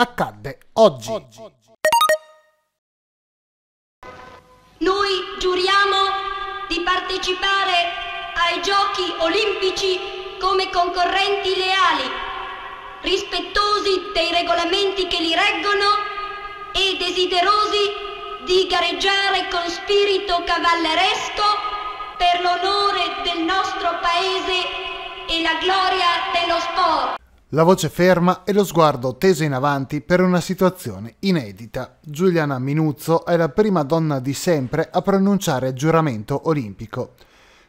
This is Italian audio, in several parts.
accadde oggi. oggi. Noi giuriamo di partecipare ai Giochi olimpici come concorrenti leali, rispettosi dei regolamenti che li reggono e desiderosi di gareggiare con spirito cavalleresco per l'onore del nostro paese e la gloria dello sport. La voce ferma e lo sguardo teso in avanti per una situazione inedita. Giuliana Minuzzo è la prima donna di sempre a pronunciare giuramento olimpico.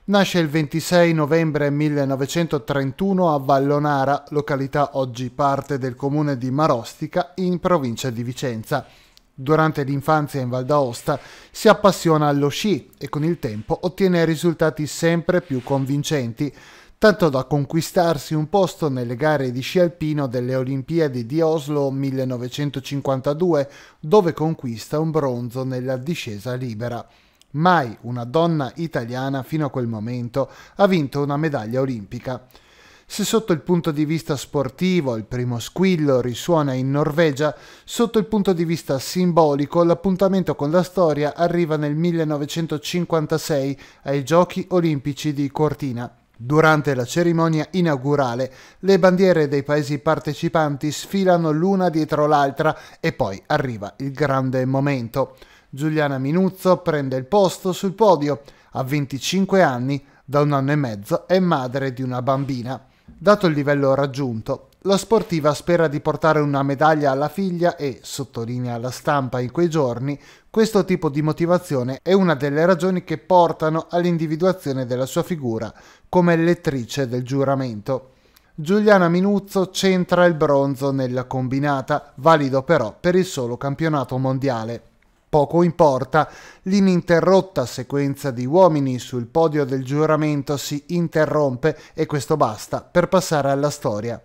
Nasce il 26 novembre 1931 a Vallonara, località oggi parte del comune di Marostica, in provincia di Vicenza. Durante l'infanzia in Val d'Aosta si appassiona allo sci e con il tempo ottiene risultati sempre più convincenti tanto da conquistarsi un posto nelle gare di sci alpino delle Olimpiadi di Oslo 1952, dove conquista un bronzo nella discesa libera. Mai una donna italiana fino a quel momento ha vinto una medaglia olimpica. Se sotto il punto di vista sportivo il primo squillo risuona in Norvegia, sotto il punto di vista simbolico l'appuntamento con la storia arriva nel 1956 ai Giochi olimpici di Cortina. Durante la cerimonia inaugurale le bandiere dei paesi partecipanti sfilano l'una dietro l'altra e poi arriva il grande momento. Giuliana Minuzzo prende il posto sul podio. A 25 anni, da un anno e mezzo, è madre di una bambina. Dato il livello raggiunto, la sportiva spera di portare una medaglia alla figlia e, sottolinea la stampa in quei giorni, questo tipo di motivazione è una delle ragioni che portano all'individuazione della sua figura come lettrice del giuramento. Giuliana Minuzzo centra il bronzo nella combinata, valido però per il solo campionato mondiale. Poco importa, l'ininterrotta sequenza di uomini sul podio del giuramento si interrompe e questo basta per passare alla storia.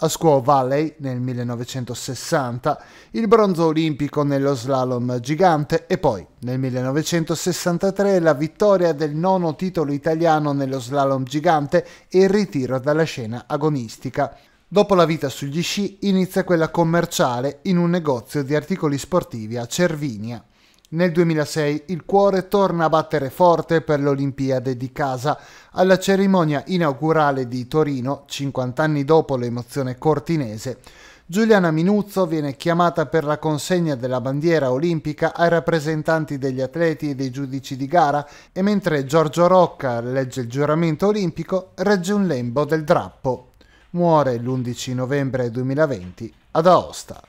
A Squaw Valley nel 1960, il bronzo olimpico nello slalom gigante e poi nel 1963 la vittoria del nono titolo italiano nello slalom gigante e il ritiro dalla scena agonistica. Dopo la vita sugli sci inizia quella commerciale in un negozio di articoli sportivi a Cervinia. Nel 2006 il cuore torna a battere forte per l'Olimpiade di casa. Alla cerimonia inaugurale di Torino, 50 anni dopo l'emozione cortinese, Giuliana Minuzzo viene chiamata per la consegna della bandiera olimpica ai rappresentanti degli atleti e dei giudici di gara e mentre Giorgio Rocca legge il giuramento olimpico regge un lembo del drappo. Muore l'11 novembre 2020 ad Aosta.